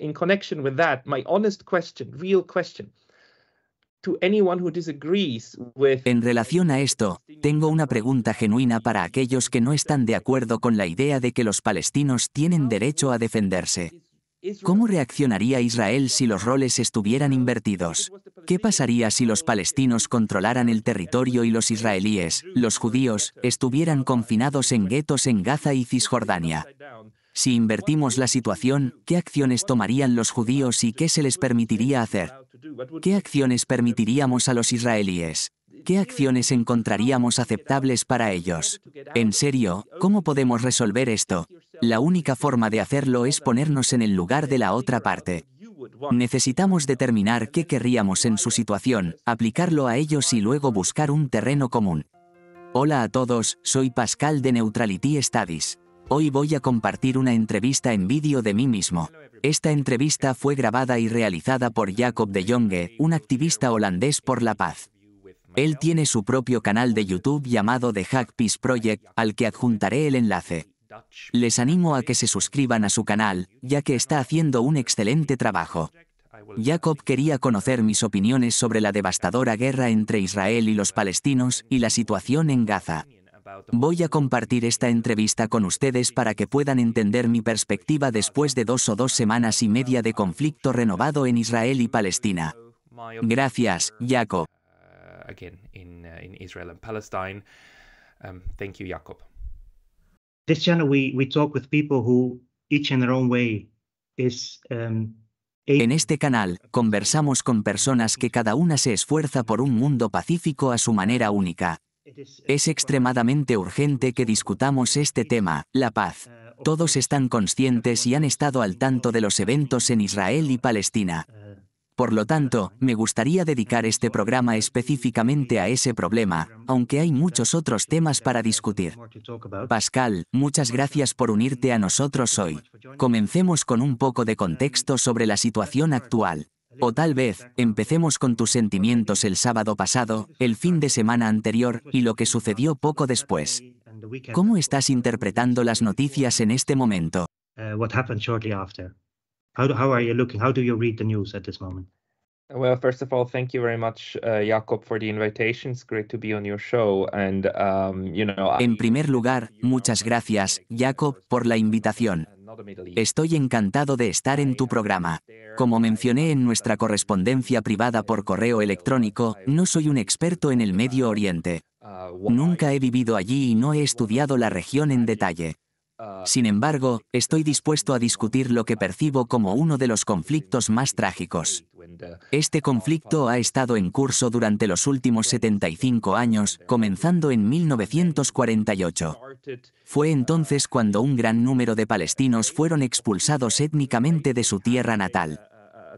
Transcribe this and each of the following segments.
En relación a esto, tengo una pregunta genuina para aquellos que no están de acuerdo con la idea de que los palestinos tienen derecho a defenderse. ¿Cómo reaccionaría Israel si los roles estuvieran invertidos? ¿Qué pasaría si los palestinos controlaran el territorio y los israelíes, los judíos, estuvieran confinados en guetos en Gaza y Cisjordania? Si invertimos la situación, ¿qué acciones tomarían los judíos y qué se les permitiría hacer? ¿Qué acciones permitiríamos a los israelíes? ¿Qué acciones encontraríamos aceptables para ellos? En serio, ¿cómo podemos resolver esto? La única forma de hacerlo es ponernos en el lugar de la otra parte. Necesitamos determinar qué querríamos en su situación, aplicarlo a ellos y luego buscar un terreno común. Hola a todos, soy Pascal de Neutrality Studies. Hoy voy a compartir una entrevista en vídeo de mí mismo. Esta entrevista fue grabada y realizada por Jacob de Jonge, un activista holandés por la paz. Él tiene su propio canal de YouTube llamado The Hack Peace Project, al que adjuntaré el enlace. Les animo a que se suscriban a su canal, ya que está haciendo un excelente trabajo. Jacob quería conocer mis opiniones sobre la devastadora guerra entre Israel y los palestinos y la situación en Gaza. Voy a compartir esta entrevista con ustedes para que puedan entender mi perspectiva después de dos o dos semanas y media de conflicto renovado en Israel y Palestina. Gracias, Jacob. en este canal, conversamos con personas que cada una se esfuerza por un mundo pacífico a su manera única. Es extremadamente urgente que discutamos este tema, la paz. Todos están conscientes y han estado al tanto de los eventos en Israel y Palestina. Por lo tanto, me gustaría dedicar este programa específicamente a ese problema, aunque hay muchos otros temas para discutir. Pascal, muchas gracias por unirte a nosotros hoy. Comencemos con un poco de contexto sobre la situación actual. O tal vez, empecemos con tus sentimientos el sábado pasado, el fin de semana anterior y lo que sucedió poco después. ¿Cómo estás interpretando las noticias en este momento? en primer lugar, muchas gracias, Jacob, por la invitación. Estoy encantado de estar en tu programa. Como mencioné en nuestra correspondencia privada por correo electrónico, no soy un experto en el Medio Oriente. Nunca he vivido allí y no he estudiado la región en detalle. Sin embargo, estoy dispuesto a discutir lo que percibo como uno de los conflictos más trágicos. Este conflicto ha estado en curso durante los últimos 75 años, comenzando en 1948. Fue entonces cuando un gran número de palestinos fueron expulsados étnicamente de su tierra natal.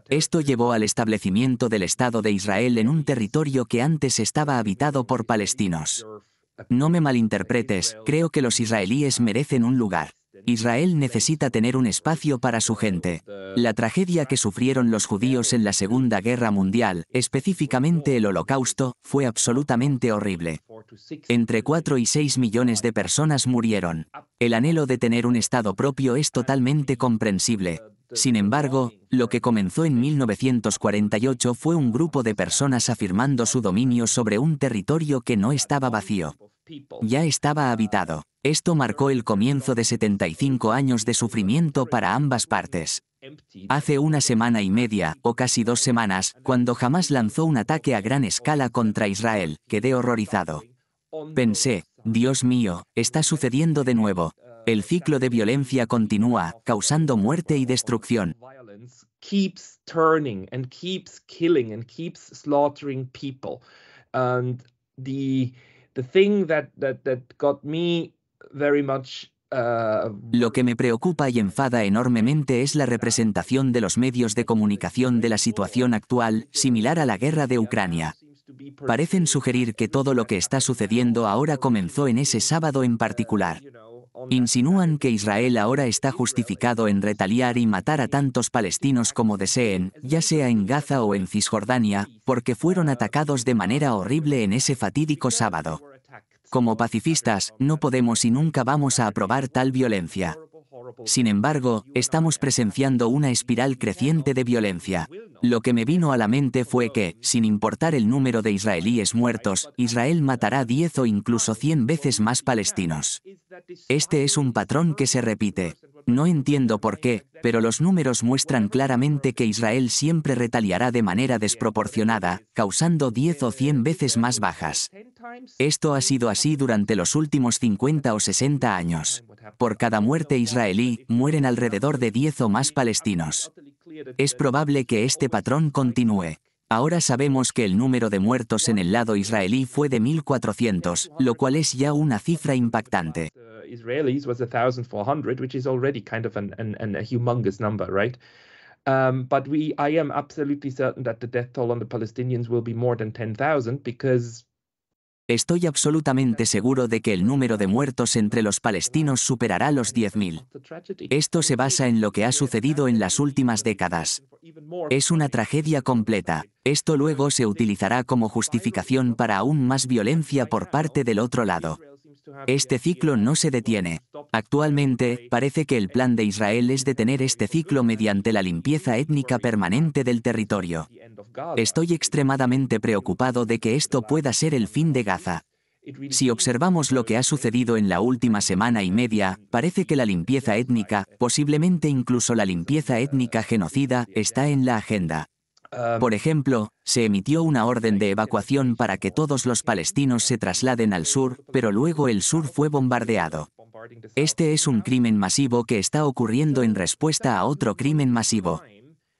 Esto llevó al establecimiento del Estado de Israel en un territorio que antes estaba habitado por palestinos. No me malinterpretes, creo que los israelíes merecen un lugar. Israel necesita tener un espacio para su gente. La tragedia que sufrieron los judíos en la Segunda Guerra Mundial, específicamente el Holocausto, fue absolutamente horrible. Entre 4 y 6 millones de personas murieron. El anhelo de tener un Estado propio es totalmente comprensible. Sin embargo, lo que comenzó en 1948 fue un grupo de personas afirmando su dominio sobre un territorio que no estaba vacío. Ya estaba habitado. Esto marcó el comienzo de 75 años de sufrimiento para ambas partes. Hace una semana y media, o casi dos semanas, cuando jamás lanzó un ataque a gran escala contra Israel, quedé horrorizado. Pensé, Dios mío, está sucediendo de nuevo. El ciclo de violencia continúa, causando muerte y destrucción. me Uh, lo que me preocupa y enfada enormemente es la representación de los medios de comunicación de la situación actual, similar a la guerra de Ucrania. Parecen sugerir que todo lo que está sucediendo ahora comenzó en ese sábado en particular. Insinúan que Israel ahora está justificado en retaliar y matar a tantos palestinos como deseen, ya sea en Gaza o en Cisjordania, porque fueron atacados de manera horrible en ese fatídico sábado. Como pacifistas, no podemos y nunca vamos a aprobar tal violencia. Sin embargo, estamos presenciando una espiral creciente de violencia. Lo que me vino a la mente fue que, sin importar el número de israelíes muertos, Israel matará 10 o incluso 100 veces más palestinos. Este es un patrón que se repite. No entiendo por qué, pero los números muestran claramente que Israel siempre retaliará de manera desproporcionada, causando 10 o 100 veces más bajas. Esto ha sido así durante los últimos 50 o 60 años. Por cada muerte israelí, mueren alrededor de 10 o más palestinos. Es probable que este patrón continúe. Ahora sabemos que el número de muertos en el lado israelí fue de 1.400, lo cual es ya una cifra impactante. Israelis Estoy absolutamente seguro de que el número de muertos entre los palestinos superará los 10.000. Esto se basa en lo que ha sucedido en las últimas décadas. Es una tragedia completa. Esto luego se utilizará como justificación para aún más violencia por parte del otro lado. Este ciclo no se detiene. Actualmente, parece que el plan de Israel es detener este ciclo mediante la limpieza étnica permanente del territorio. Estoy extremadamente preocupado de que esto pueda ser el fin de Gaza. Si observamos lo que ha sucedido en la última semana y media, parece que la limpieza étnica, posiblemente incluso la limpieza étnica genocida, está en la agenda. Por ejemplo, se emitió una orden de evacuación para que todos los palestinos se trasladen al sur, pero luego el sur fue bombardeado. Este es un crimen masivo que está ocurriendo en respuesta a otro crimen masivo.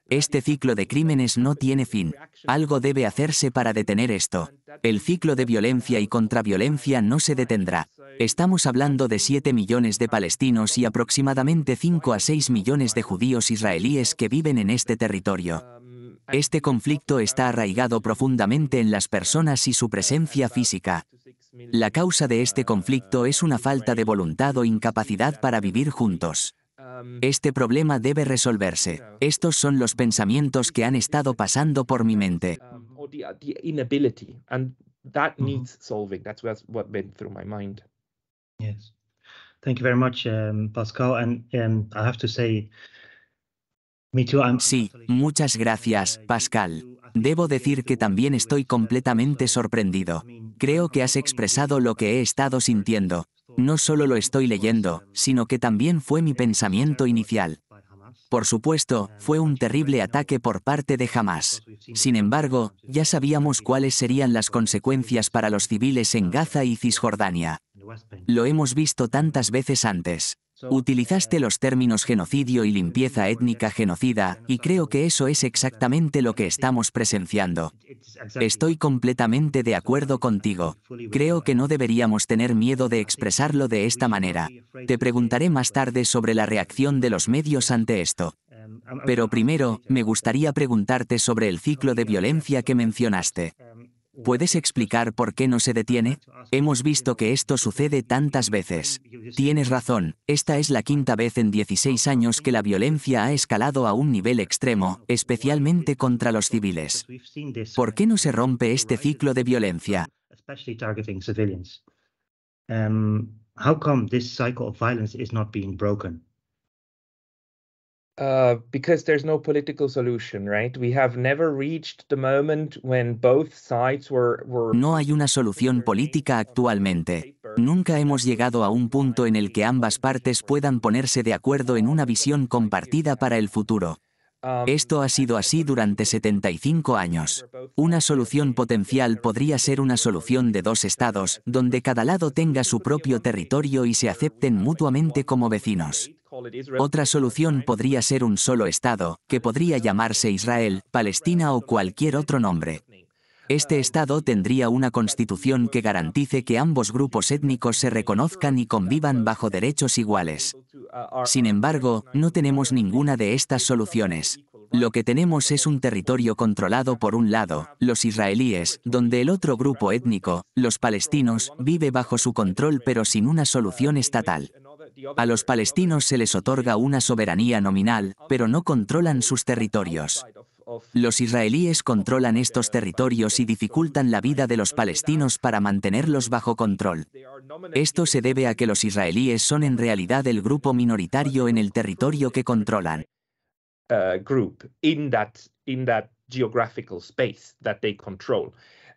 Este ciclo de crímenes no tiene fin. Algo debe hacerse para detener esto. El ciclo de violencia y contraviolencia no se detendrá. Estamos hablando de 7 millones de palestinos y aproximadamente 5 a 6 millones de judíos israelíes que viven en este territorio. Este conflicto está arraigado profundamente en las personas y su presencia física. La causa de este conflicto es una falta de voluntad o incapacidad para vivir juntos. Este problema debe resolverse. Estos son los pensamientos que han estado pasando por mi mente. Thank much, Pascal. And um, I have to say, Sí, muchas gracias, Pascal. Debo decir que también estoy completamente sorprendido. Creo que has expresado lo que he estado sintiendo. No solo lo estoy leyendo, sino que también fue mi pensamiento inicial. Por supuesto, fue un terrible ataque por parte de Hamas. Sin embargo, ya sabíamos cuáles serían las consecuencias para los civiles en Gaza y Cisjordania. Lo hemos visto tantas veces antes. Utilizaste los términos genocidio y limpieza étnica genocida, y creo que eso es exactamente lo que estamos presenciando. Estoy completamente de acuerdo contigo. Creo que no deberíamos tener miedo de expresarlo de esta manera. Te preguntaré más tarde sobre la reacción de los medios ante esto. Pero primero, me gustaría preguntarte sobre el ciclo de violencia que mencionaste. ¿Puedes explicar por qué no se detiene? Hemos visto que esto sucede tantas veces. Tienes razón, esta es la quinta vez en 16 años que la violencia ha escalado a un nivel extremo, especialmente contra los civiles. ¿Por qué no se rompe este ciclo de violencia? Um, how come this cycle of violence is not Uh, because no political No hay una solución política actualmente. Nunca hemos llegado a un punto en el que ambas partes puedan ponerse de acuerdo en una visión compartida para el futuro. Um, Esto ha sido así durante 75 años. Una solución potencial podría ser una solución de dos estados, donde cada lado tenga su propio territorio y se acepten mutuamente como vecinos. Otra solución podría ser un solo estado, que podría llamarse Israel, Palestina o cualquier otro nombre. Este Estado tendría una constitución que garantice que ambos grupos étnicos se reconozcan y convivan bajo derechos iguales. Sin embargo, no tenemos ninguna de estas soluciones. Lo que tenemos es un territorio controlado por un lado, los israelíes, donde el otro grupo étnico, los palestinos, vive bajo su control pero sin una solución estatal. A los palestinos se les otorga una soberanía nominal, pero no controlan sus territorios. Los israelíes controlan estos territorios y dificultan la vida de los palestinos para mantenerlos bajo control. Esto se debe a que los israelíes son en realidad el grupo minoritario en el territorio que controlan. control.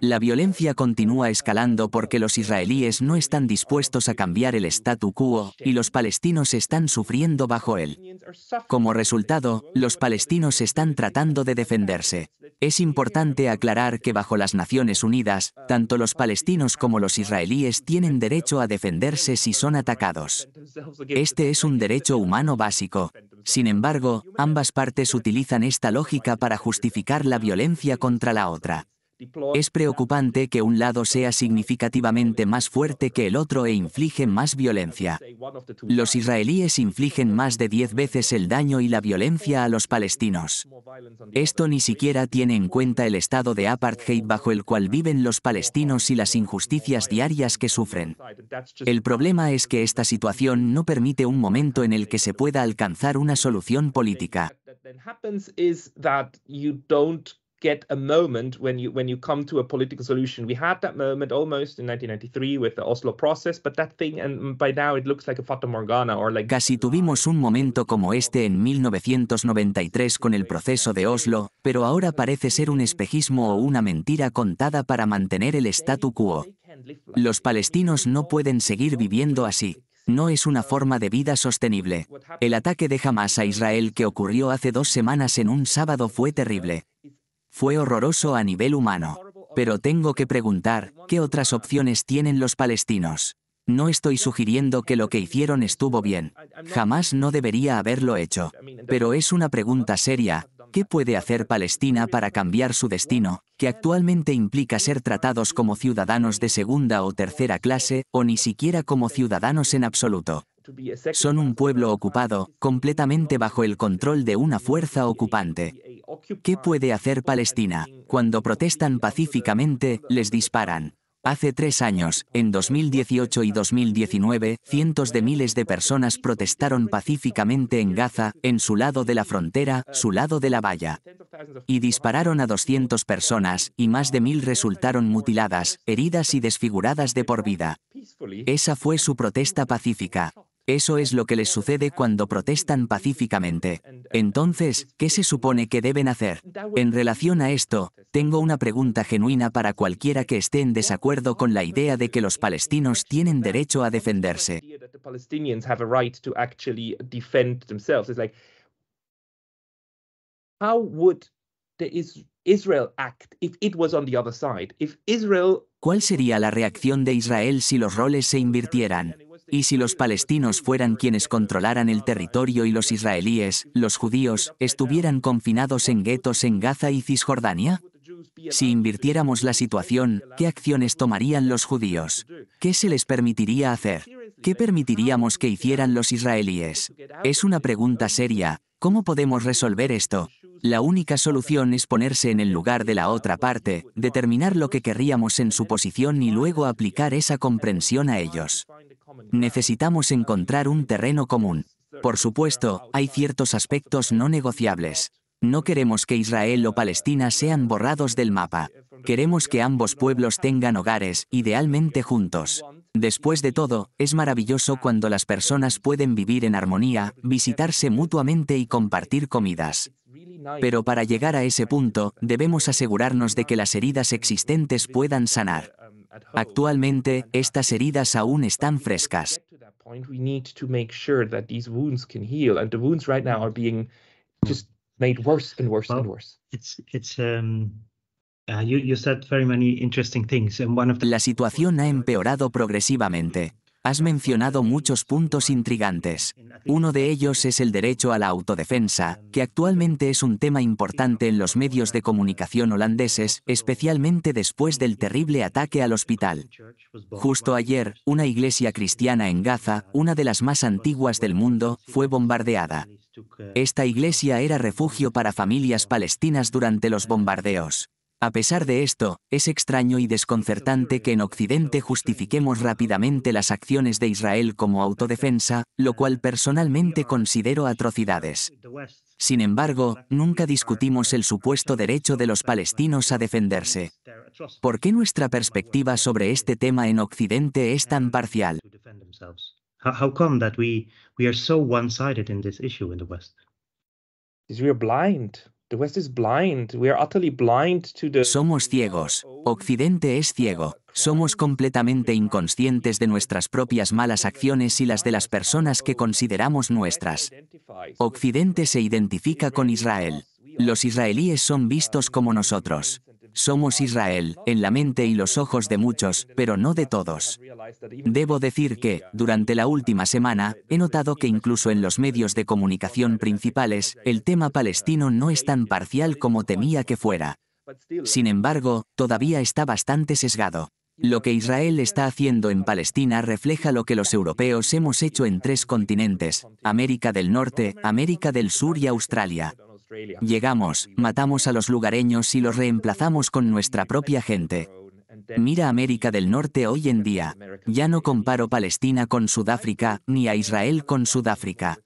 La violencia continúa escalando porque los israelíes no están dispuestos a cambiar el statu quo y los palestinos están sufriendo bajo él. Como resultado, los palestinos están tratando de defenderse. Es importante aclarar que bajo las Naciones Unidas, tanto los palestinos como los israelíes tienen derecho a defenderse si son atacados. Este es un derecho humano básico. Sin embargo, ambas partes utilizan esta lógica para justificar la violencia contra la otra. Es preocupante que un lado sea significativamente más fuerte que el otro e inflige más violencia. Los israelíes infligen más de 10 veces el daño y la violencia a los palestinos. Esto ni siquiera tiene en cuenta el estado de apartheid bajo el cual viven los palestinos y las injusticias diarias que sufren. El problema es que esta situación no permite un momento en el que se pueda alcanzar una solución política. Casi tuvimos un momento como este en 1993 con el proceso de Oslo, pero ahora parece ser un espejismo o una mentira contada para mantener el statu quo. Los palestinos no pueden seguir viviendo así no es una forma de vida sostenible. El ataque de Hamas a Israel que ocurrió hace dos semanas en un sábado fue terrible. Fue horroroso a nivel humano. Pero tengo que preguntar, ¿qué otras opciones tienen los palestinos? No estoy sugiriendo que lo que hicieron estuvo bien. Jamás no debería haberlo hecho. Pero es una pregunta seria. ¿Qué puede hacer Palestina para cambiar su destino, que actualmente implica ser tratados como ciudadanos de segunda o tercera clase, o ni siquiera como ciudadanos en absoluto? Son un pueblo ocupado, completamente bajo el control de una fuerza ocupante. ¿Qué puede hacer Palestina? Cuando protestan pacíficamente, les disparan. Hace tres años, en 2018 y 2019, cientos de miles de personas protestaron pacíficamente en Gaza, en su lado de la frontera, su lado de la valla. Y dispararon a 200 personas, y más de mil resultaron mutiladas, heridas y desfiguradas de por vida. Esa fue su protesta pacífica. Eso es lo que les sucede cuando protestan pacíficamente. Entonces, ¿qué se supone que deben hacer? En relación a esto, tengo una pregunta genuina para cualquiera que esté en desacuerdo con la idea de que los palestinos tienen derecho a defenderse. ¿Cuál sería la reacción de Israel si los roles se invirtieran? Y si los palestinos fueran quienes controlaran el territorio y los israelíes, los judíos, estuvieran confinados en guetos en Gaza y Cisjordania? Si invirtiéramos la situación, ¿qué acciones tomarían los judíos? ¿Qué se les permitiría hacer? ¿Qué permitiríamos que hicieran los israelíes? Es una pregunta seria. ¿Cómo podemos resolver esto? La única solución es ponerse en el lugar de la otra parte, determinar lo que querríamos en su posición y luego aplicar esa comprensión a ellos. Necesitamos encontrar un terreno común. Por supuesto, hay ciertos aspectos no negociables. No queremos que Israel o Palestina sean borrados del mapa. Queremos que ambos pueblos tengan hogares, idealmente juntos. Después de todo, es maravilloso cuando las personas pueden vivir en armonía, visitarse mutuamente y compartir comidas. Pero para llegar a ese punto, debemos asegurarnos de que las heridas existentes puedan sanar. Actualmente, estas heridas aún están frescas. La situación ha empeorado progresivamente. Has mencionado muchos puntos intrigantes. Uno de ellos es el derecho a la autodefensa, que actualmente es un tema importante en los medios de comunicación holandeses, especialmente después del terrible ataque al hospital. Justo ayer, una iglesia cristiana en Gaza, una de las más antiguas del mundo, fue bombardeada. Esta iglesia era refugio para familias palestinas durante los bombardeos. A pesar de esto, es extraño y desconcertante que en Occidente justifiquemos rápidamente las acciones de Israel como autodefensa, lo cual personalmente considero atrocidades. Sin embargo, nunca discutimos el supuesto derecho de los palestinos a defenderse. ¿Por qué nuestra perspectiva sobre este tema en Occidente es tan parcial? blind somos ciegos. Occidente es ciego. Somos completamente inconscientes de nuestras propias malas acciones y las de las personas que consideramos nuestras. Occidente se identifica con Israel. Los israelíes son vistos como nosotros. Somos Israel, en la mente y los ojos de muchos, pero no de todos. Debo decir que, durante la última semana, he notado que incluso en los medios de comunicación principales, el tema palestino no es tan parcial como temía que fuera. Sin embargo, todavía está bastante sesgado. Lo que Israel está haciendo en Palestina refleja lo que los europeos hemos hecho en tres continentes, América del Norte, América del Sur y Australia. Llegamos, matamos a los lugareños y los reemplazamos con nuestra propia gente. Mira América del Norte hoy en día. Ya no comparo Palestina con Sudáfrica, ni a Israel con Sudáfrica.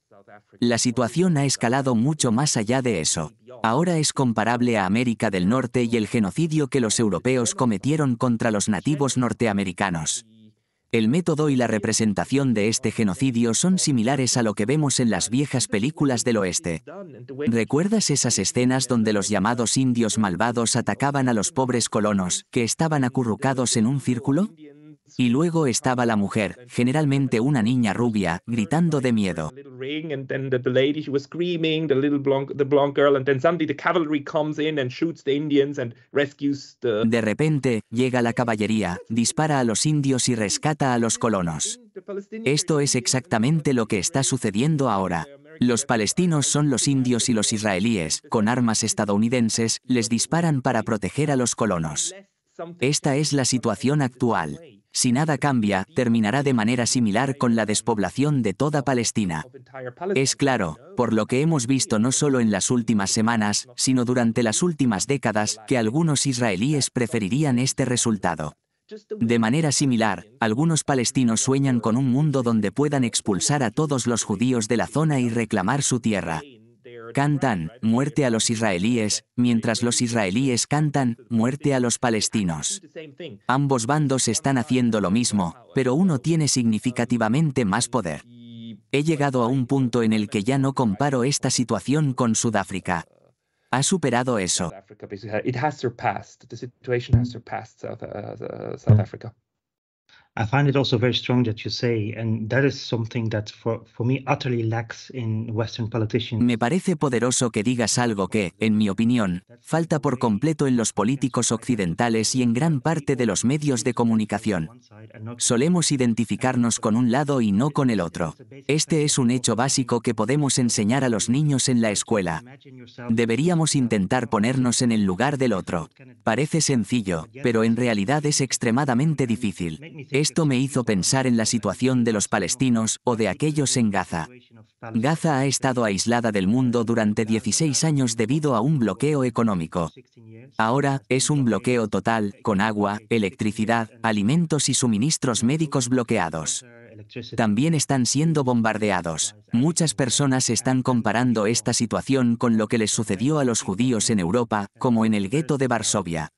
La situación ha escalado mucho más allá de eso. Ahora es comparable a América del Norte y el genocidio que los europeos cometieron contra los nativos norteamericanos. El método y la representación de este genocidio son similares a lo que vemos en las viejas películas del oeste. ¿Recuerdas esas escenas donde los llamados indios malvados atacaban a los pobres colonos, que estaban acurrucados en un círculo? Y luego estaba la mujer, generalmente una niña rubia, gritando de miedo. De repente, llega la caballería, dispara a los indios y rescata a los colonos. Esto es exactamente lo que está sucediendo ahora. Los palestinos son los indios y los israelíes, con armas estadounidenses, les disparan para proteger a los colonos. Esta es la situación actual si nada cambia, terminará de manera similar con la despoblación de toda Palestina. Es claro, por lo que hemos visto no solo en las últimas semanas, sino durante las últimas décadas, que algunos israelíes preferirían este resultado. De manera similar, algunos palestinos sueñan con un mundo donde puedan expulsar a todos los judíos de la zona y reclamar su tierra. Cantan, muerte a los israelíes, mientras los israelíes cantan, muerte a los palestinos. Ambos bandos están haciendo lo mismo, pero uno tiene significativamente más poder. He llegado a un punto en el que ya no comparo esta situación con Sudáfrica. Ha superado eso me Me parece poderoso que digas algo que, en mi opinión, falta por completo en los políticos occidentales y en gran parte de los medios de comunicación. Solemos identificarnos con un lado y no con el otro. Este es un hecho básico que podemos enseñar a los niños en la escuela. Deberíamos intentar ponernos en el lugar del otro. Parece sencillo, pero en realidad es extremadamente difícil. Esto me hizo pensar en la situación de los palestinos o de aquellos en Gaza. Gaza ha estado aislada del mundo durante 16 años debido a un bloqueo económico. Ahora es un bloqueo total, con agua, electricidad, alimentos y suministros médicos bloqueados. También están siendo bombardeados. Muchas personas están comparando esta situación con lo que les sucedió a los judíos en Europa, como en el gueto de Varsovia.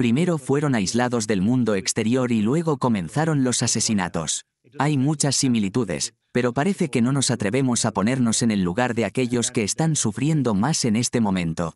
Primero fueron aislados del mundo exterior y luego comenzaron los asesinatos. Hay muchas similitudes, pero parece que no nos atrevemos a ponernos en el lugar de aquellos que están sufriendo más en este momento.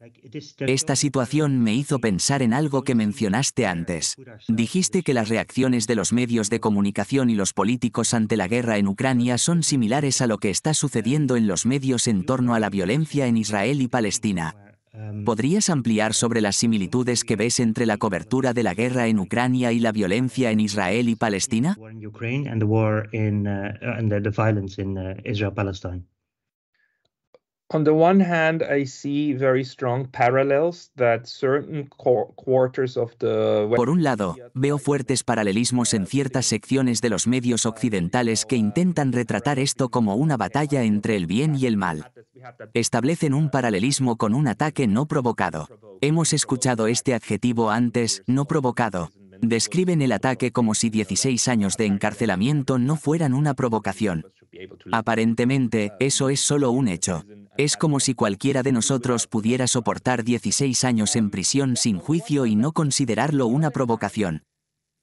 Esta situación me hizo pensar en algo que mencionaste antes. Dijiste que las reacciones de los medios de comunicación y los políticos ante la guerra en Ucrania son similares a lo que está sucediendo en los medios en torno a la violencia en Israel y Palestina. Em, ¿Podrías ampliar sobre las similitudes que ves entre la cobertura de la guerra en Ucrania y la violencia en Israel y Palestina? Por un lado, veo fuertes paralelismos en ciertas secciones de los medios occidentales que intentan retratar esto como una batalla entre el bien y el mal. Establecen un paralelismo con un ataque no provocado. Hemos escuchado este adjetivo antes, no provocado. Describen el ataque como si 16 años de encarcelamiento no fueran una provocación. Aparentemente, eso es solo un hecho. Es como si cualquiera de nosotros pudiera soportar 16 años en prisión sin juicio y no considerarlo una provocación.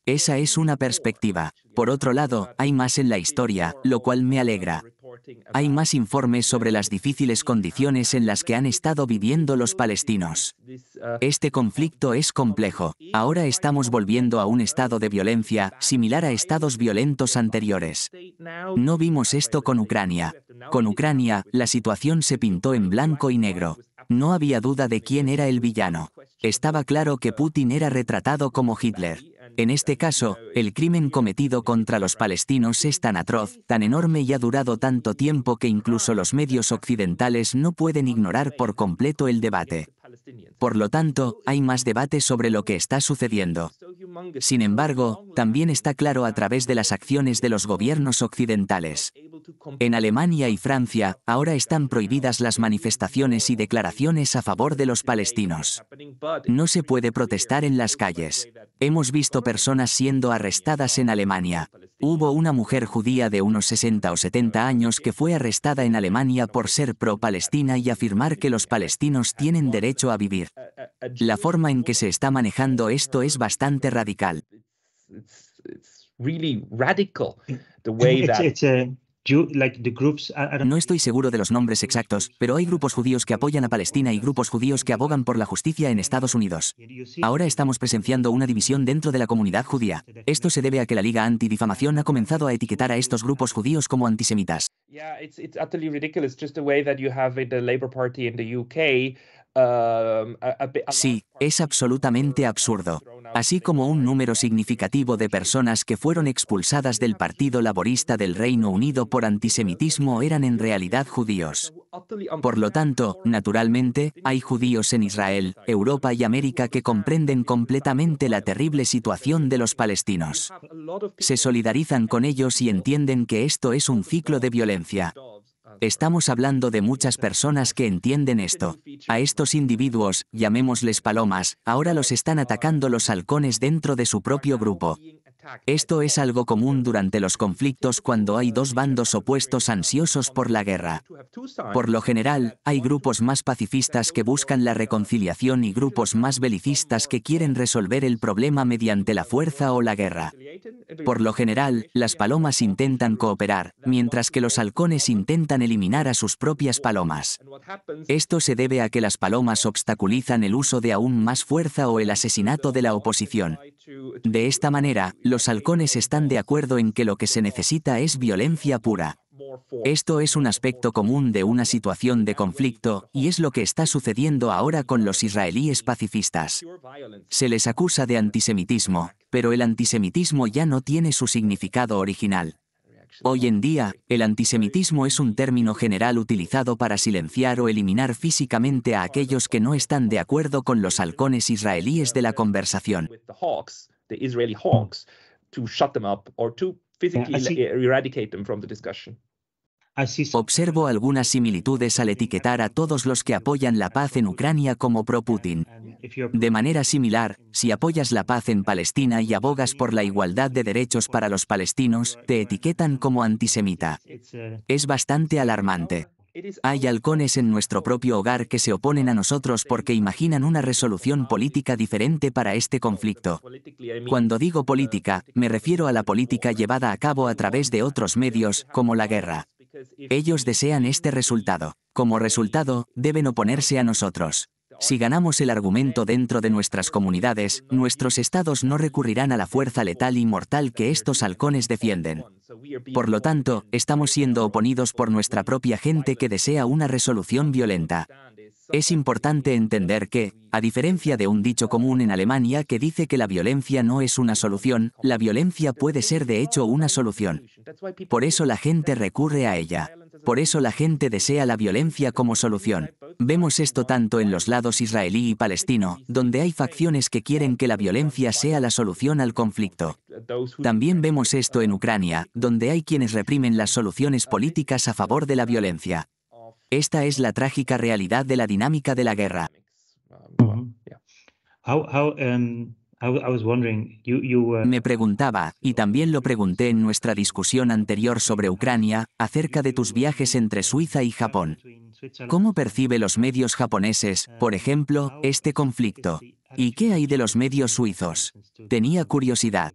Esa es una perspectiva. Por otro lado, hay más en la historia, lo cual me alegra hay más informes sobre las difíciles condiciones en las que han estado viviendo los palestinos. Uh, este conflicto es complejo. Ahora estamos volviendo a un estado de violencia similar a estados violentos anteriores. No vimos esto con Ucrania. Con Ucrania, la situación se pintó en blanco y negro. No había duda de quién era el villano. Estaba claro que Putin era retratado como Hitler. En este caso, el crimen cometido contra los palestinos es tan atroz, tan enorme y ha durado tanto tiempo que incluso los medios occidentales no pueden ignorar por completo el debate. Por lo tanto, hay más debate sobre lo que está sucediendo. Sin embargo, también está claro a través de las acciones de los gobiernos occidentales. En Alemania y Francia, ahora están prohibidas las manifestaciones y declaraciones a favor de los palestinos. No se puede protestar en las calles. Hemos visto personas siendo arrestadas en Alemania. Hubo una mujer judía de unos 60 o 70 años que fue arrestada en Alemania por ser pro-Palestina y afirmar que los palestinos tienen derecho a vivir. La forma en que se está manejando esto es bastante radical. No estoy seguro de los nombres exactos, pero hay grupos judíos que apoyan a Palestina y grupos judíos que abogan por la justicia en Estados Unidos. Ahora estamos presenciando una división dentro de la comunidad judía. Esto se debe a que la Liga Antidifamación ha comenzado a etiquetar a estos grupos judíos como antisemitas. Um, sí, es absolutamente absurdo. Así como un número significativo de personas que fueron expulsadas del Partido Laborista del Reino Unido por antisemitismo eran en realidad judíos. Por lo tanto, naturalmente, hay judíos en Israel, Europa y América que comprenden completamente la terrible situación de los palestinos. Se solidarizan con ellos y entienden que esto es un ciclo de violencia. Estamos hablando de muchas personas que entienden esto. A estos individuos, llamémosles palomas, ahora los están atacando los halcones dentro de su propio grupo. Esto es algo común durante los conflictos cuando hay dos bandos opuestos ansiosos por la guerra. Por lo general, hay grupos más pacifistas que buscan la reconciliación y grupos más belicistas que quieren resolver el problema mediante la fuerza o la guerra. Por lo general, las palomas intentan cooperar, mientras que los halcones intentan eliminar a sus propias palomas. Esto se debe a que las palomas obstaculizan el uso de aún más fuerza o el asesinato de la oposición. De esta manera, los halcones están de acuerdo en que lo que se necesita es violencia pura. Esto es un aspecto común de una situación de conflicto, y es lo que está sucediendo ahora con los israelíes pacifistas. Se les acusa de antisemitismo, pero el antisemitismo ya no tiene su significado original. Hoy en día, el antisemitismo es un término general utilizado para silenciar o eliminar físicamente a aquellos que no están de acuerdo con los halcones israelíes de la conversación. Observo algunas similitudes al etiquetar a todos los que apoyan la paz en Ucrania como pro-Putin. De manera similar, si apoyas la paz en Palestina y abogas por la igualdad de derechos para los palestinos, te etiquetan como antisemita. Uh, es bastante alarmante. Hay halcones en nuestro propio hogar que se oponen a nosotros porque imaginan una resolución política diferente para este conflicto. Cuando digo política, me refiero a la política llevada a cabo a través de otros medios, como la guerra. Ellos desean este resultado. Como resultado, deben oponerse a nosotros. Si ganamos el argumento dentro de nuestras comunidades, nuestros estados no recurrirán a la fuerza letal y mortal que estos halcones defienden. Por lo tanto, estamos siendo oponidos por nuestra propia gente que desea una resolución violenta. Es importante entender que, a diferencia de un dicho común en Alemania que dice que la violencia no es una solución, la violencia puede ser de hecho una solución. Por eso la gente recurre a ella. Por eso la gente desea la violencia como solución. Vemos esto tanto en los lados israelí y palestino, donde hay facciones que quieren que la violencia sea la solución al conflicto. También vemos esto en Ucrania, donde hay quienes reprimen las soluciones políticas a favor de la violencia. Esta es la trágica realidad de la dinámica de la guerra. Mm-hmm. Um, Me preguntaba, y también lo pregunté en nuestra discusión anterior sobre Ucrania, acerca de tus viajes entre Suiza y Japón. ¿Cómo percibe los medios japoneses, eh, por ejemplo, este conflicto? ¿Y qué hay de los medios suizos? Tenía curiosidad.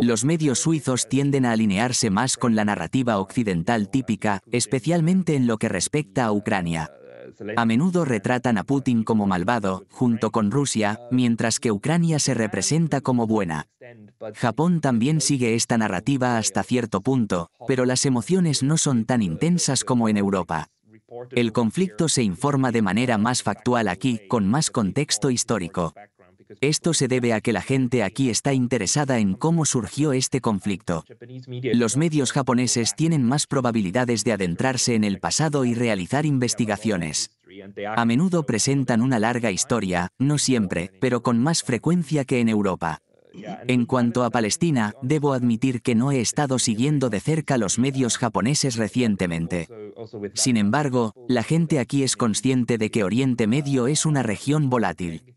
Los medios suizos tienden a alinearse más con la narrativa occidental típica, especialmente en lo que respecta a Ucrania a menudo retratan a Putin como malvado, junto con Rusia, mientras que Ucrania se representa como buena. Japón también sigue esta narrativa hasta cierto punto, pero las emociones no son tan intensas como en Europa. El conflicto se informa de manera más factual aquí, con más contexto histórico. Esto se debe a que la gente aquí está interesada en cómo surgió este conflicto. Los medios japoneses tienen más probabilidades de adentrarse en el pasado y realizar investigaciones. A menudo presentan una larga historia, no siempre, pero con más frecuencia que en Europa. En cuanto a Palestina, debo admitir que no he estado siguiendo de cerca los medios japoneses recientemente. Sin embargo, la gente aquí es consciente de que Oriente Medio es una región volátil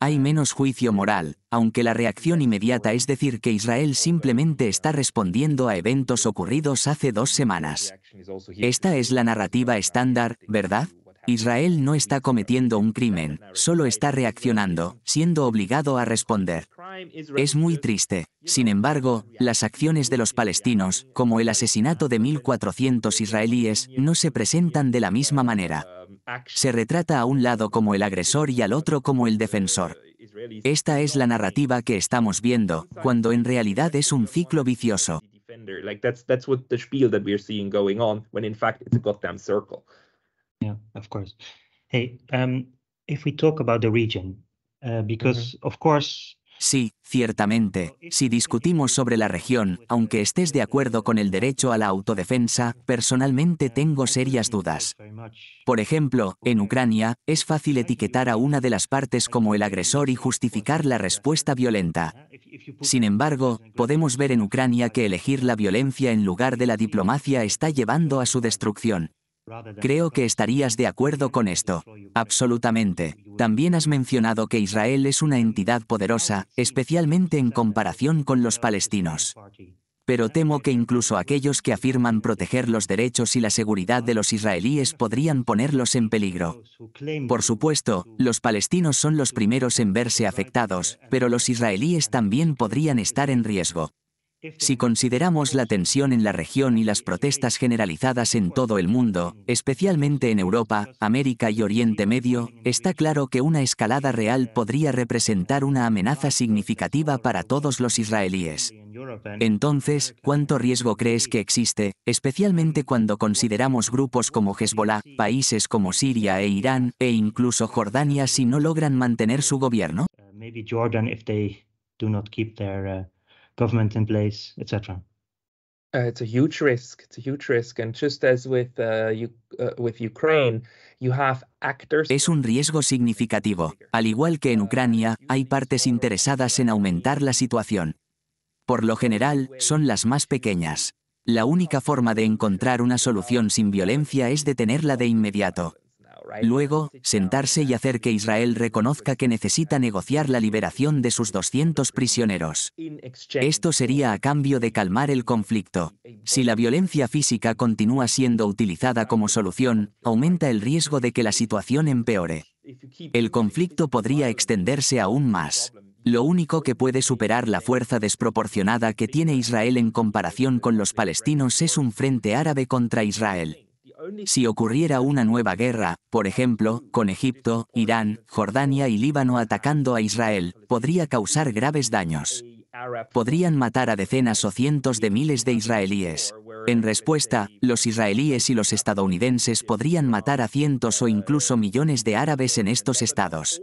hay menos juicio moral, aunque la reacción inmediata es decir que Israel simplemente está respondiendo a eventos ocurridos hace dos semanas. Esta es la narrativa estándar, ¿verdad? Israel no está cometiendo un crimen, solo está reaccionando, siendo obligado a responder. Es muy triste. Sin embargo, las acciones de los palestinos, como el asesinato de 1.400 israelíes, no se presentan de la misma manera. Se retrata a un lado como el agresor y al otro como el defensor. Esta es la narrativa que estamos viendo, cuando en realidad es un ciclo vicioso. Hey, um, if we talk about the region, uh, because mm-hmm. of course Sí, ciertamente, si discutimos sobre la región, aunque estés de acuerdo con el derecho a la autodefensa, personalmente tengo serias dudas. Por ejemplo, en Ucrania, es fácil etiquetar a una de las partes como el agresor y justificar la respuesta violenta. Sin embargo, podemos ver en Ucrania que elegir la violencia en lugar de la diplomacia está llevando a su destrucción. Creo que estarías de acuerdo con esto. Absolutamente. También has mencionado que Israel es una entidad poderosa, especialmente en comparación con los palestinos. Pero temo que incluso aquellos que afirman proteger los derechos y la seguridad de los israelíes podrían ponerlos en peligro. Por supuesto, los palestinos son los primeros en verse afectados, pero los israelíes también podrían estar en riesgo. Si consideramos la tensión en la región y las protestas generalizadas en todo el mundo, especialmente en Europa, América y Oriente Medio, está claro que una escalada real podría representar una amenaza significativa para todos los israelíes. Entonces, ¿cuánto riesgo crees que existe, especialmente cuando consideramos grupos como Hezbollah, países como Siria e Irán, e incluso Jordania si no logran mantener su gobierno? Uh, place, Es un riesgo significativo. Al igual que en Ucrania, hay partes interesadas en aumentar la situación. Por lo general, son las más pequeñas. La única forma de encontrar una solución sin violencia es detenerla de inmediato. Luego, sentarse y hacer que Israel reconozca que necesita negociar la liberación de sus 200 prisioneros. Esto sería a cambio de calmar el conflicto. Si la violencia física continúa siendo utilizada como solución, aumenta el riesgo de que la situación empeore. El conflicto podría extenderse aún más. Lo único que puede superar la fuerza desproporcionada que tiene Israel en comparación con los palestinos es un frente árabe contra Israel. Si ocurriera una nueva guerra, por ejemplo, con Egipto, Irán, Jordania y Líbano atacando a Israel, podría causar graves daños. Podrían matar a decenas o cientos de miles de israelíes. En respuesta, los israelíes y los estadounidenses podrían matar a cientos o incluso millones de árabes en estos estados.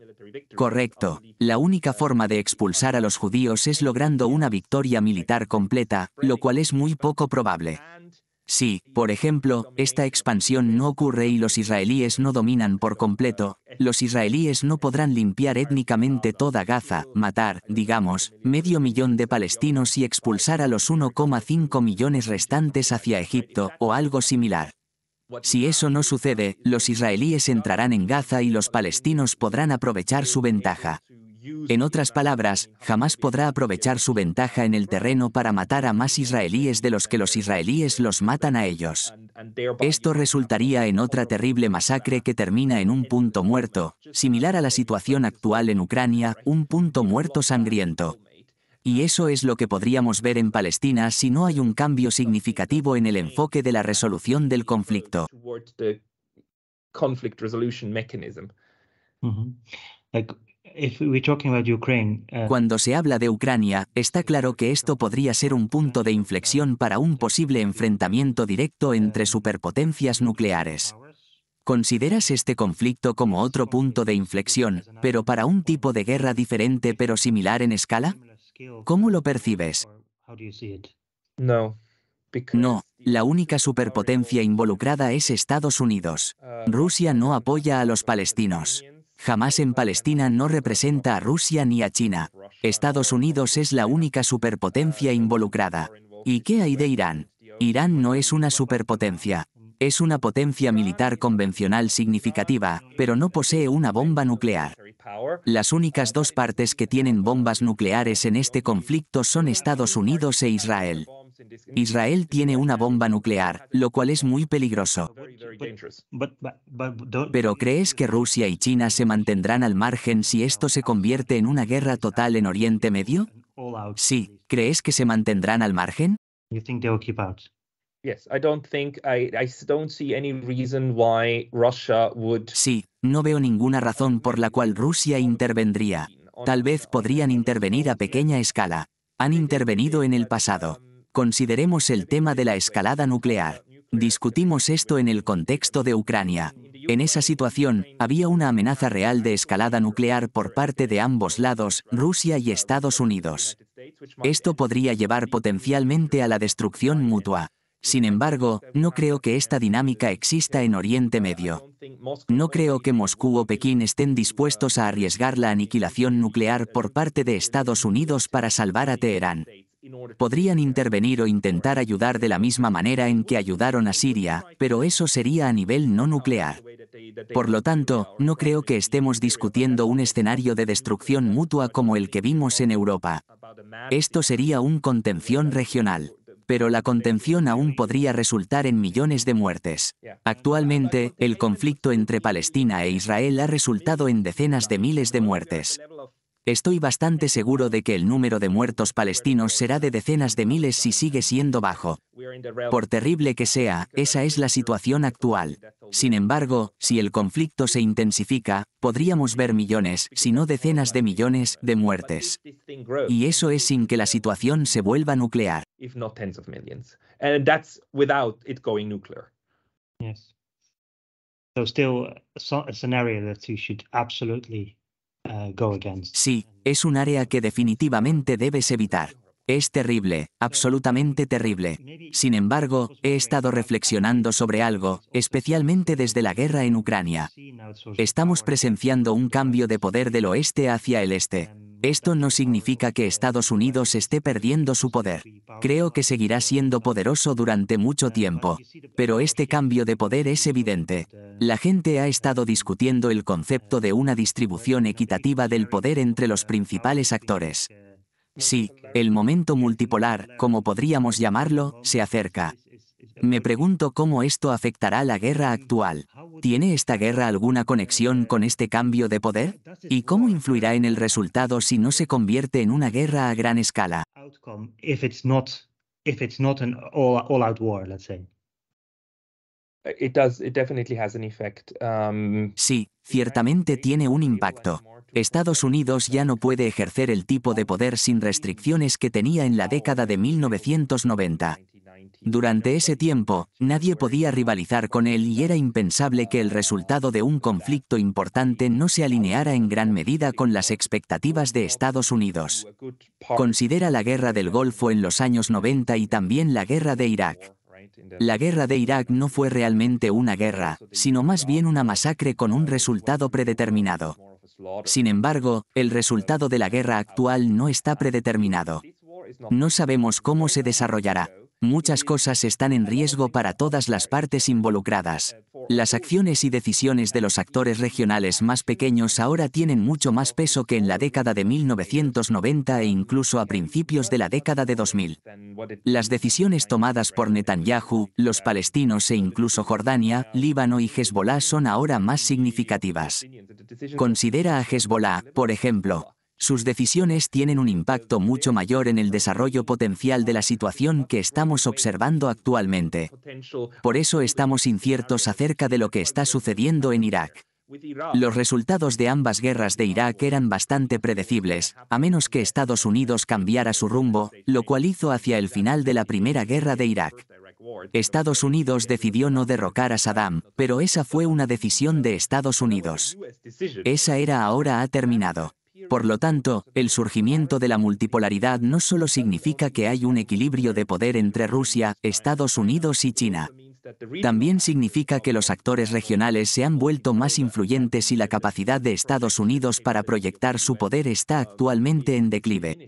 Correcto. La única forma de expulsar a los judíos es logrando una victoria militar completa, lo cual es muy poco probable. Si, por ejemplo, esta expansión no ocurre y los israelíes no dominan por completo, los israelíes no podrán limpiar étnicamente toda Gaza, matar, digamos, medio millón de palestinos y expulsar a los 1,5 millones restantes hacia Egipto o algo similar. Si eso no sucede, los israelíes entrarán en Gaza y los palestinos podrán aprovechar su ventaja. En otras palabras, jamás podrá aprovechar su ventaja en el terreno para matar a más israelíes de los que los israelíes los matan a ellos. Esto resultaría en otra terrible masacre que termina en un punto muerto, similar a la situación actual en Ucrania, un punto muerto sangriento y eso es lo que podríamos ver en Palestina si no hay un cambio significativo en el enfoque de la resolución del conflicto. Uh, Cuando se habla de Ucrania, está claro que esto podría ser un punto de inflexión para un posible enfrentamiento directo entre superpotencias nucleares. Consideras este conflicto como otro punto de inflexión, pero para un tipo de guerra diferente pero similar en escala? ¿Cómo lo percibes? No. No, la única superpotencia involucrada es Estados Unidos. Uh, Rusia no apoya a los palestinos. Jamás en Palestina no representa a Rusia ni a China. Estados Unidos es la única superpotencia involucrada. ¿Y qué hay de Irán? Irán no es una superpotencia. Es una potencia militar convencional significativa, pero no posee una bomba nuclear. Las únicas dos partes que tienen bombas nucleares en este conflicto son Estados Unidos e Israel. Israel tiene una bomba nuclear, lo cual es muy peligroso. Pero ¿crees que Rusia y China se mantendrán al margen si esto se convierte en una guerra total en Oriente Medio? Sí, ¿crees que se mantendrán al margen? Sí, no veo ninguna razón por la cual Rusia intervendría. Tal vez podrían intervenir a pequeña escala. Han intervenido en el pasado. Consideremos el tema de la escalada nuclear. Discutimos esto en el contexto de Ucrania. En esa situación, había una amenaza real de escalada nuclear por parte de ambos lados, Rusia y Estados Unidos. Esto podría llevar potencialmente a la destrucción mutua. Sin embargo, no creo que esta dinámica exista en Oriente Medio. No creo que Moscú o Pekín estén dispuestos a arriesgar la aniquilación nuclear por parte de Estados Unidos para salvar a Teherán. Podrían intervenir o intentar ayudar de la misma manera en que ayudaron a Siria, pero eso sería a nivel no nuclear. Por lo tanto, no creo que estemos discutiendo un escenario de destrucción mutua como el que vimos en Europa. Esto sería un contención regional pero la contención aún podría resultar en millones de muertes. Actualmente, el conflicto entre Palestina e Israel ha resultado en decenas de miles de muertes. Estoy bastante seguro de que el número de muertos palestinos será de decenas de miles si sigue siendo bajo. Por terrible que sea, esa es la situación actual. Sin embargo, si el conflicto se intensifica, podríamos ver millones, si no decenas de millones, de muertes. Y eso es sin que la situación se vuelva nuclear. So still a scenario that you should absolutely eh, sí, es un área que definitivamente debes evitar. Es terrible, absolutamente terrible. Sin embargo, he estado reflexionando sobre algo, especialmente desde la guerra en Ucrania. Estamos presenciando un cambio de poder del oeste hacia el este. Esto no significa que Estados Unidos esté perdiendo su poder. Creo que seguirá siendo poderoso durante mucho tiempo. Pero este cambio de poder es evidente. La gente ha estado discutiendo el concepto de una distribución equitativa del poder entre los principales actores. Sí, el momento multipolar, como podríamos llamarlo, se acerca. Me pregunto cómo esto afectará la guerra actual. ¿Tiene esta guerra alguna conexión con este cambio de poder? ¿Y cómo influirá en el resultado si no se convierte en una guerra a gran escala? Sí, ciertamente tiene un impacto. Estados Unidos ya no puede ejercer el tipo de poder sin restricciones que tenía en la década de 1990. Durante ese tiempo, nadie podía rivalizar con él y era impensable que el resultado de un conflicto importante no se alineara en gran medida con las expectativas de Estados Unidos. Considera la guerra del Golfo en los años 90 y también la guerra de Irak. La guerra de Irak no fue realmente una guerra, sino más bien una masacre con un resultado predeterminado. Sin embargo, el resultado de la guerra actual no está predeterminado. No sabemos cómo se desarrollará muchas cosas están en riesgo para todas las partes involucradas. Las acciones y decisiones de los actores regionales más pequeños ahora tienen mucho más peso que en la década de 1990 e incluso a principios de la década de 2000. Las decisiones tomadas por Netanyahu, los palestinos e incluso Jordania, Líbano y Hezbollah son ahora más significativas. Considera a Hezbollah, por ejemplo, sus decisiones tienen un impacto mucho mayor en el desarrollo potencial de la situación que estamos observando actualmente. Por eso estamos inciertos acerca de lo que está sucediendo en Irak. Los resultados de ambas guerras de Irak eran bastante predecibles, a menos que Estados Unidos cambiara su rumbo, lo cual hizo hacia el final de la Primera Guerra de Irak. Estados Unidos decidió no derrocar a Saddam, pero esa fue una decisión de Estados Unidos. Esa era ahora ha terminado. Por lo tanto, el surgimiento de la multipolaridad no solo significa que hay un equilibrio de poder entre Rusia, Estados Unidos y China. También significa que los actores regionales se han vuelto más influyentes y la capacidad de Estados Unidos para proyectar su poder está actualmente en declive.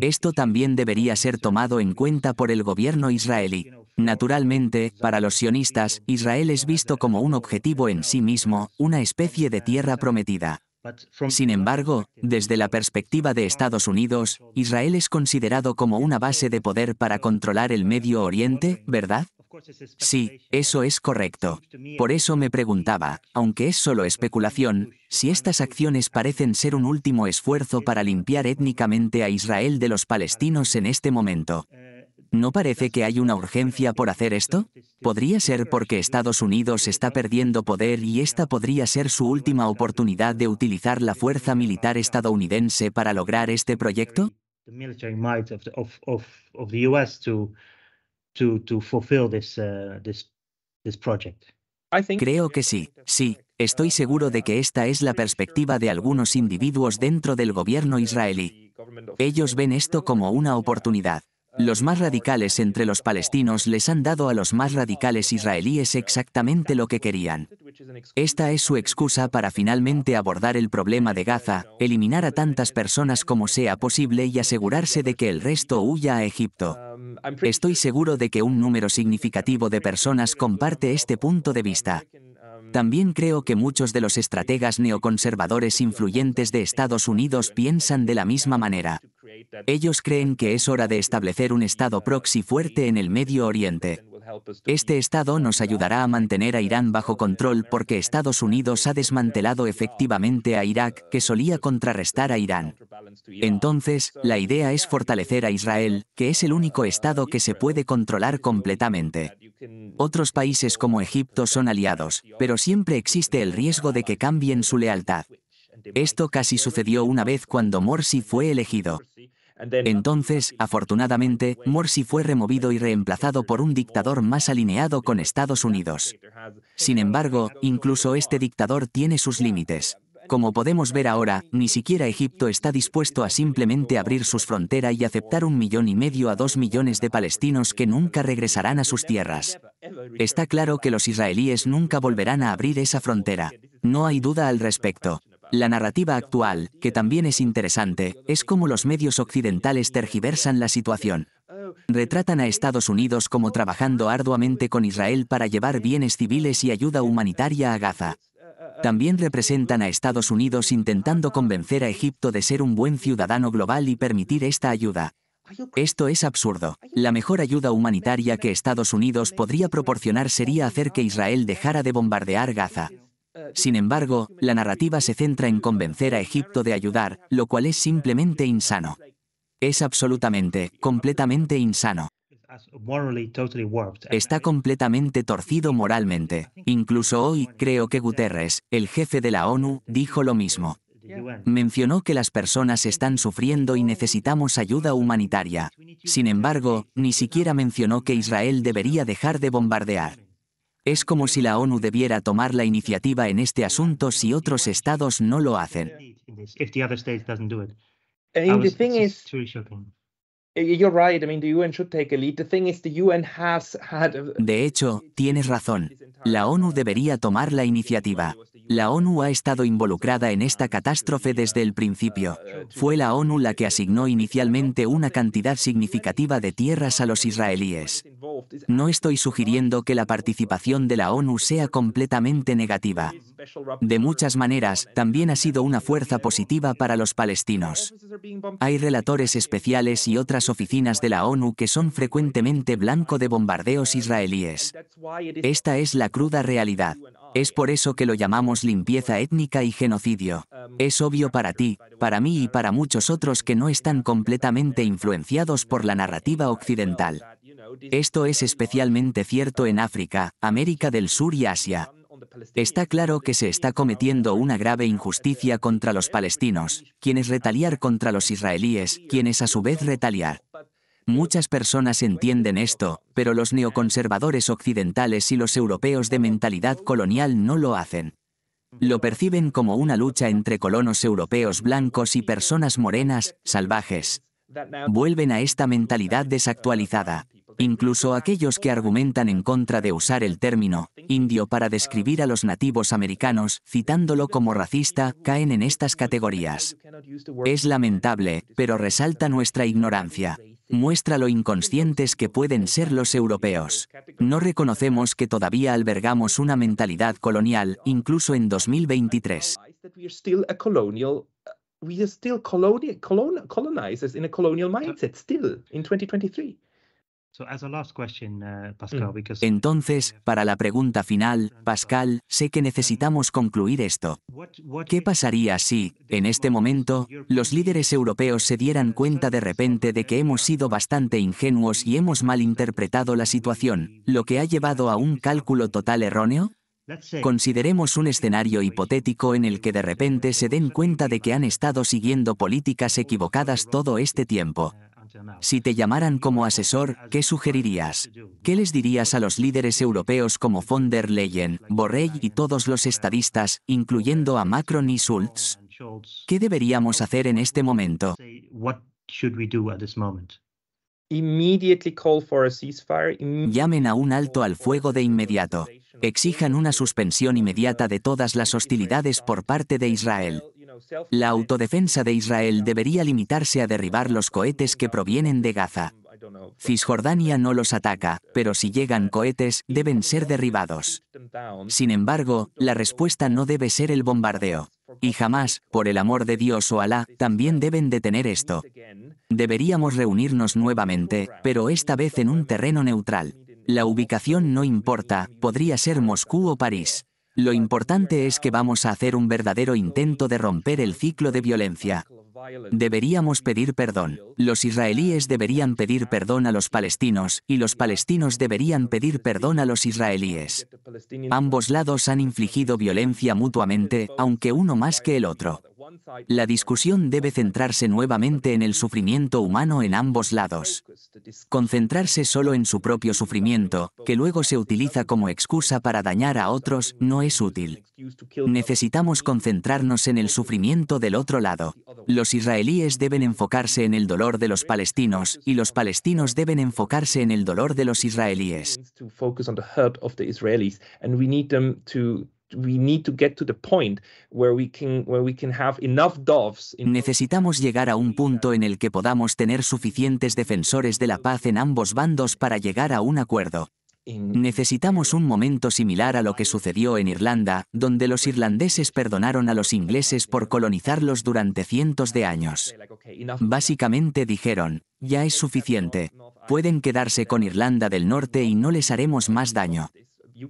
Esto también debería ser tomado en cuenta por el gobierno israelí. Naturalmente, para los sionistas, Israel es visto como un objetivo en sí mismo, una especie de tierra prometida. Sin embargo, desde la perspectiva de Estados Unidos, Israel es considerado como una base de poder para controlar el Medio Oriente, ¿verdad? Sí, eso es correcto. Por eso me preguntaba, aunque es solo especulación, si estas acciones parecen ser un último esfuerzo para limpiar étnicamente a Israel de los palestinos en este momento. ¿No parece que hay una urgencia por hacer esto? ¿Podría ser porque Estados Unidos está perdiendo poder y esta podría ser su última oportunidad de utilizar la fuerza militar estadounidense para lograr este proyecto? Creo que sí, sí, estoy seguro de que esta es la perspectiva de algunos individuos dentro del gobierno israelí. Ellos ven esto como una oportunidad. Los más radicales entre los palestinos les han dado a los más radicales israelíes exactamente lo que querían. Esta es su excusa para finalmente abordar el problema de Gaza, eliminar a tantas personas como sea posible y asegurarse de que el resto huya a Egipto. Estoy seguro de que un número significativo de personas comparte este punto de vista. También creo que muchos de los estrategas neoconservadores influyentes de Estados Unidos piensan de la misma manera. Ellos creen que es hora de establecer un Estado proxy fuerte en el Medio Oriente. Este Estado nos ayudará a mantener a Irán bajo control porque Estados Unidos ha desmantelado efectivamente a Irak, que solía contrarrestar a Irán. Entonces, la idea es fortalecer a Israel, que es el único Estado que se puede controlar completamente. Otros países como Egipto son aliados, pero siempre existe el riesgo de que cambien su lealtad. Esto casi sucedió una vez cuando Morsi fue elegido. Entonces, afortunadamente, Morsi fue removido y reemplazado por un dictador más alineado con Estados Unidos. Sin embargo, incluso este dictador tiene sus límites. Como podemos ver ahora, ni siquiera Egipto está dispuesto a simplemente abrir sus fronteras y aceptar un millón y medio a dos millones de palestinos que nunca regresarán a sus tierras. Está claro que los israelíes nunca volverán a abrir esa frontera. No hay duda al respecto. La narrativa actual, que también es interesante, es cómo los medios occidentales tergiversan la situación. Retratan a Estados Unidos como trabajando arduamente con Israel para llevar bienes civiles y ayuda humanitaria a Gaza también representan a Estados Unidos intentando convencer a Egipto de ser un buen ciudadano global y permitir esta ayuda. Esto es absurdo. La mejor ayuda humanitaria que Estados Unidos podría proporcionar sería hacer que Israel dejara de bombardear Gaza. Sin embargo, la narrativa se centra en convencer a Egipto de ayudar, lo cual es simplemente insano. Es absolutamente, completamente insano. Está completamente torcido moralmente. Incluso hoy creo que Guterres, el jefe de la ONU, dijo lo mismo. Mencionó que las personas están sufriendo y necesitamos ayuda humanitaria. Sin embargo, ni siquiera mencionó que Israel debería dejar de bombardear. Es como si la ONU debiera tomar la iniciativa en este asunto si otros estados no lo hacen. De hecho, tienes razón. La ONU debería tomar la iniciativa. La ONU ha estado involucrada en esta catástrofe desde el principio. Fue la ONU la que asignó inicialmente una cantidad significativa de tierras a los israelíes. No estoy sugiriendo que la participación de la ONU sea completamente negativa. De muchas maneras, también ha sido una fuerza positiva para los palestinos. Hay relatores especiales y otras oficinas de la ONU que son frecuentemente blanco de bombardeos israelíes. Esta es la cruda realidad. Es por eso que lo llamamos limpieza étnica y genocidio. Es obvio para ti, para mí y para muchos otros que no están completamente influenciados por la narrativa occidental. Esto es especialmente cierto en África, América del Sur y Asia. Está claro que se está cometiendo una grave injusticia contra los palestinos, quienes retaliar contra los israelíes, quienes a su vez retaliar. Muchas personas entienden esto, pero los neoconservadores occidentales y los europeos de mentalidad colonial no lo hacen. Lo perciben como una lucha entre colonos europeos blancos y personas morenas, salvajes. Vuelven a esta mentalidad desactualizada. Incluso aquellos que argumentan en contra de usar el término indio para describir a los nativos americanos, citándolo como racista, caen en estas categorías. Es lamentable, pero resalta nuestra ignorancia muestra lo inconscientes que pueden ser los europeos. No reconocemos que todavía albergamos una mentalidad colonial, incluso en 2023. Uh, mm. Entonces, para la pregunta final, Pascal, sé que necesitamos concluir esto. ¿Qué pasaría si, en este momento, los líderes europeos se dieran uh, cuenta de repente de que hemos sido bastante ingenuos y hemos malinterpretado la situación, lo que ha llevado a un cálculo total erróneo? Consideremos un escenario hipotético en el que de uh, repente se den cuenta de que han estado siguiendo políticas equivocadas todo este tiempo. Si te llamaran como asesor, ¿qué sugerirías? ¿Qué les dirías a los líderes europeos como von der Leyen, Borrell y todos los estadistas, incluyendo a Macron y Schultz? ¿Qué deberíamos hacer en este momento? Llamen a un alto al fuego de inmediato exijan una suspensión inmediata de todas las hostilidades por parte de Israel. La autodefensa de Israel debería limitarse a derribar los cohetes que provienen de Gaza. Cisjordania no los ataca, pero si llegan cohetes, deben ser derribados. Sin embargo, la respuesta no debe ser el bombardeo. Y jamás, por el amor de Dios o Alá, también deben detener esto. Deberíamos reunirnos nuevamente, pero esta vez en un terreno neutral. La ubicación no importa, podría ser Moscú o París. Lo importante es que vamos a hacer un verdadero intento de romper el ciclo de violencia. Deberíamos pedir perdón. Los israelíes deberían pedir perdón a los palestinos y los palestinos deberían pedir perdón a los israelíes. Ambos lados han infligido violencia mutuamente, aunque uno más que el otro. La discusión debe centrarse nuevamente en el sufrimiento humano en ambos lados. Concentrarse solo en su propio sufrimiento, que luego se utiliza como excusa para dañar a otros, no es útil. Necesitamos concentrarnos en el sufrimiento del otro lado. Los israelíes deben enfocarse en el dolor de los palestinos y los palestinos deben enfocarse en el dolor de los israelíes. Necesitamos llegar a un punto en el que podamos tener suficientes defensores de la paz en ambos bandos para llegar a un acuerdo. Necesitamos un momento similar a lo que sucedió en Irlanda, donde los irlandeses perdonaron a los ingleses por colonizarlos durante cientos de años. Básicamente dijeron, ya es suficiente, pueden quedarse con Irlanda del Norte y no les haremos más daño.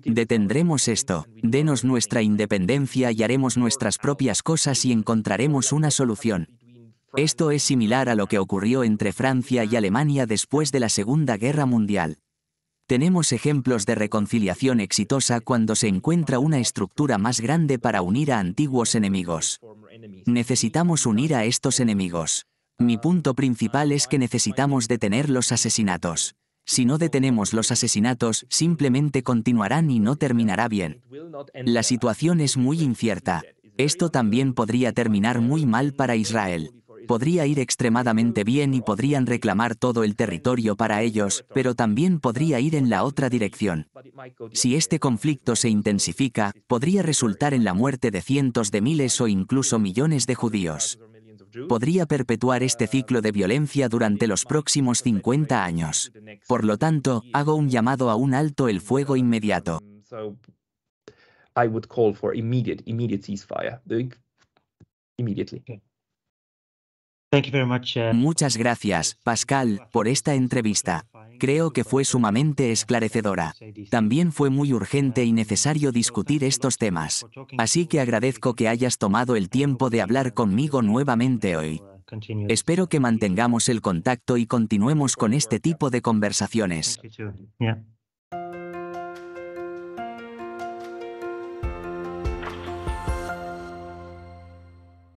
Detendremos esto, denos nuestra independencia y haremos nuestras propias cosas y encontraremos una solución. Esto es similar a lo que ocurrió entre Francia y Alemania después de la Segunda Guerra Mundial. Tenemos ejemplos de reconciliación exitosa cuando se encuentra una estructura más grande para unir a antiguos enemigos. Necesitamos unir a estos enemigos. Mi punto principal es que necesitamos detener los asesinatos. Si no detenemos los asesinatos, simplemente continuarán y no terminará bien. La situación es muy incierta. Esto también podría terminar muy mal para Israel. Podría ir extremadamente bien y podrían reclamar todo el territorio para ellos, pero también podría ir en la otra dirección. Si este conflicto se intensifica, podría resultar en la muerte de cientos de miles o incluso millones de judíos podría perpetuar este ciclo de violencia durante los próximos 50 años. Por lo tanto, hago un llamado a un alto el fuego inmediato. Muchas gracias, Pascal, por esta entrevista creo que fue sumamente esclarecedora. También fue muy urgente y necesario discutir estos temas. Así que agradezco que hayas tomado el tiempo de hablar conmigo nuevamente hoy. Espero que mantengamos el contacto y continuemos con este tipo de conversaciones.